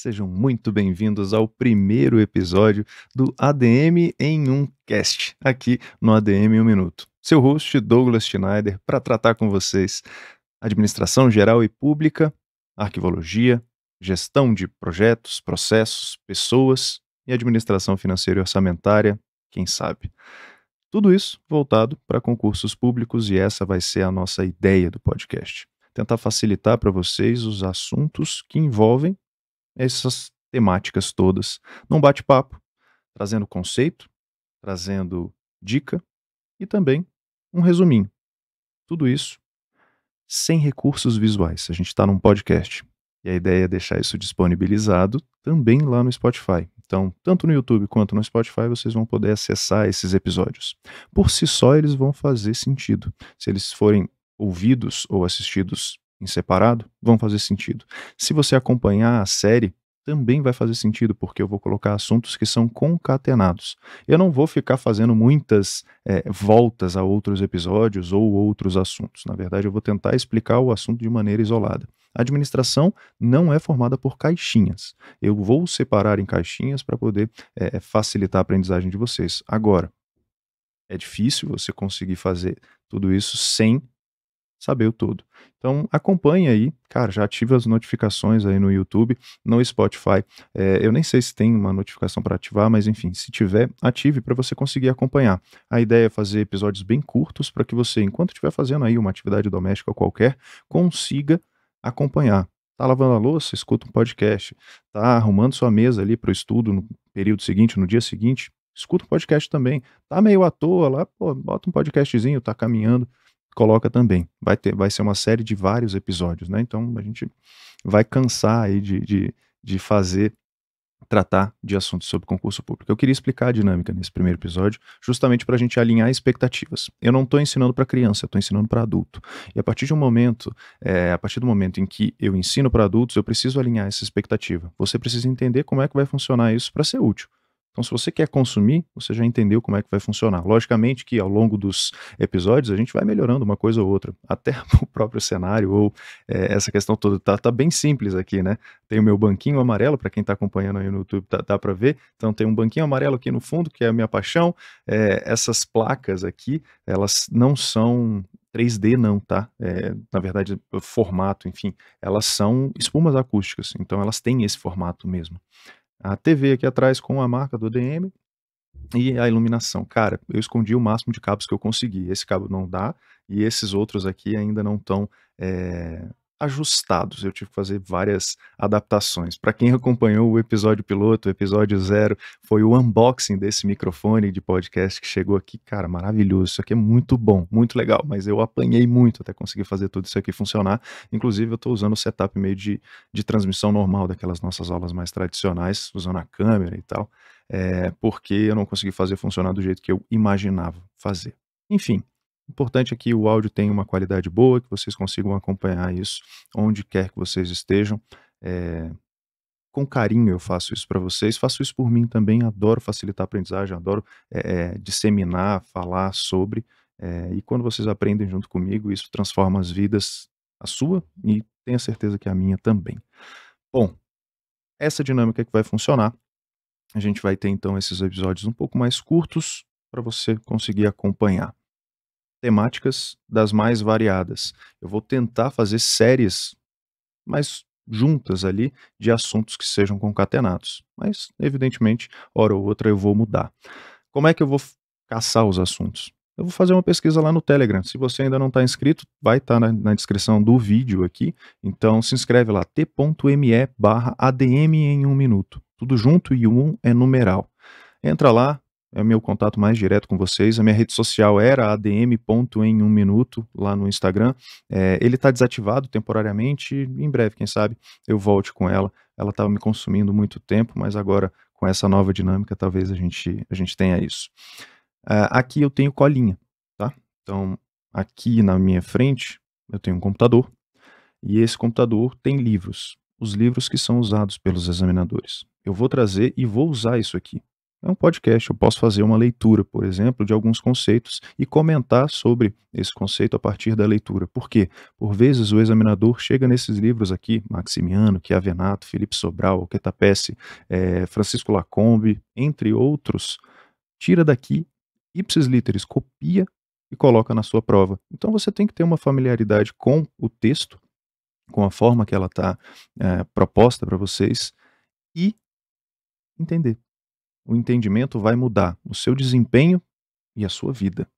Sejam muito bem-vindos ao primeiro episódio do ADM em um cast, aqui no ADM um minuto. Seu host Douglas Schneider para tratar com vocês administração geral e pública, arquivologia, gestão de projetos, processos, pessoas e administração financeira e orçamentária, quem sabe. Tudo isso voltado para concursos públicos e essa vai ser a nossa ideia do podcast. Tentar facilitar para vocês os assuntos que envolvem essas temáticas todas num bate-papo, trazendo conceito, trazendo dica e também um resuminho. Tudo isso sem recursos visuais. A gente está num podcast. E a ideia é deixar isso disponibilizado também lá no Spotify. Então, tanto no YouTube quanto no Spotify, vocês vão poder acessar esses episódios. Por si só, eles vão fazer sentido. Se eles forem ouvidos ou assistidos em separado, vão fazer sentido. Se você acompanhar a série, também vai fazer sentido, porque eu vou colocar assuntos que são concatenados. Eu não vou ficar fazendo muitas é, voltas a outros episódios ou outros assuntos. Na verdade, eu vou tentar explicar o assunto de maneira isolada. A administração não é formada por caixinhas. Eu vou separar em caixinhas para poder é, facilitar a aprendizagem de vocês. Agora, é difícil você conseguir fazer tudo isso sem saber o todo. Então acompanhe aí, cara, já ative as notificações aí no YouTube, no Spotify. É, eu nem sei se tem uma notificação para ativar, mas enfim, se tiver, ative para você conseguir acompanhar. A ideia é fazer episódios bem curtos para que você, enquanto estiver fazendo aí uma atividade doméstica qualquer, consiga acompanhar. Tá lavando a louça, escuta um podcast. Tá arrumando sua mesa ali para o estudo no período seguinte, no dia seguinte, escuta um podcast também. Tá meio à toa lá, pô, bota um podcastzinho, tá caminhando coloca também. Vai, ter, vai ser uma série de vários episódios, né? Então a gente vai cansar aí de, de, de fazer tratar de assuntos sobre concurso público. Eu queria explicar a dinâmica nesse primeiro episódio, justamente para a gente alinhar expectativas. Eu não estou ensinando para criança, eu estou ensinando para adulto. E a partir de um momento, é, a partir do momento em que eu ensino para adultos, eu preciso alinhar essa expectativa. Você precisa entender como é que vai funcionar isso para ser útil. Então, se você quer consumir, você já entendeu como é que vai funcionar. Logicamente que ao longo dos episódios a gente vai melhorando uma coisa ou outra, até o próprio cenário ou é, essa questão toda. Tá, tá bem simples aqui, né? Tem o meu banquinho amarelo, para quem está acompanhando aí no YouTube, tá, dá para ver. Então, tem um banquinho amarelo aqui no fundo, que é a minha paixão. É, essas placas aqui, elas não são 3D não, tá? É, na verdade, formato, enfim, elas são espumas acústicas, então elas têm esse formato mesmo a TV aqui atrás com a marca do DM e a iluminação. Cara, eu escondi o máximo de cabos que eu consegui. Esse cabo não dá e esses outros aqui ainda não estão é, eh, ajustados. Eu tive que fazer várias adaptações. Para quem acompanhou o episódio piloto, o episódio zero, foi o unboxing desse microfone de podcast que chegou aqui. Cara, maravilhoso. Isso aqui é muito bom, muito legal. Mas eu apanhei muito até conseguir fazer tudo isso aqui funcionar. Inclusive, eu estou usando o setup meio de, de transmissão normal daquelas nossas aulas mais tradicionais, usando a câmera e tal. É, porque eu não consegui fazer funcionar do jeito que eu imaginava fazer. Enfim, Importante aqui é o áudio tenha uma qualidade boa, que vocês consigam acompanhar isso onde quer que vocês estejam. É... Com carinho eu faço isso para vocês, faço isso por mim também, adoro facilitar a aprendizagem, adoro é, disseminar, falar sobre. É, e quando vocês aprendem junto comigo, isso transforma as vidas, a sua e tenha certeza que a minha também. Bom, essa dinâmica é que vai funcionar. A gente vai ter então esses episódios um pouco mais curtos para você conseguir acompanhar temáticas das mais variadas. Eu vou tentar fazer séries mais juntas ali de assuntos que sejam concatenados. Mas, evidentemente, hora ou outra eu vou mudar. Como é que eu vou caçar os assuntos? Eu vou fazer uma pesquisa lá no Telegram. Se você ainda não está inscrito, vai estar tá na, na, descrição do vídeo aqui. Então se inscreve lá, t.me barra ADM em um minuto. Tudo junto e um é numeral. Entra lá, é meu contato mais direto com vocês. A minha rede social era adm.em um minuto lá no Instagram. É, ele está desativado temporariamente. Em breve, quem sabe, eu volte com ela. Ela estava me consumindo muito tempo, mas agora com essa nova dinâmica, talvez a gente a gente tenha isso. Uh, aqui eu tenho colinha, tá? Então aqui na minha frente eu tenho um computador e esse computador tem livros, os livros que são usados pelos examinadores. Eu vou trazer e vou usar isso aqui. É um podcast, eu posso fazer uma leitura, por exemplo, de alguns conceitos e comentar sobre esse conceito a partir da leitura. Por quê? Por vezes o examinador chega nesses livros aqui, Maximiano, Chiavenato, Felipe Sobral, Quetapesse, é, eh, Francisco Lacombe, entre outros, tira daqui, ipsis literis, copia e coloca na sua prova. Então você tem que ter uma familiaridade com o texto, com a forma que ela está é, eh, proposta para vocês e entender o entendimento vai mudar o seu desempenho e a sua vida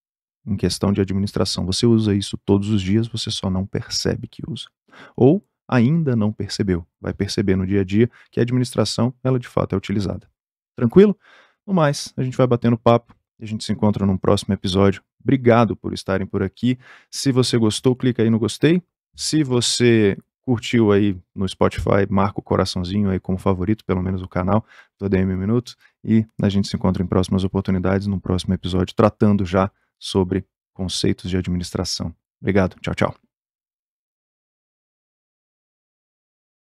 em questão de administração. Você usa isso todos os dias, você só não percebe que usa. Ou ainda não percebeu, vai perceber no dia a dia que a administração, ela de fato é utilizada. Tranquilo? No mais, a gente vai batendo papo e a gente se encontra num próximo episódio. Obrigado por estarem por aqui. Se você gostou, clica aí no gostei. Se você curtiu aí no Spotify, marca o coraçãozinho aí como favorito, pelo menos o canal do DM Minuto. E a gente se encontra em próximas oportunidades, num próximo episódio, tratando já sobre conceitos de administração. Obrigado, tchau, tchau.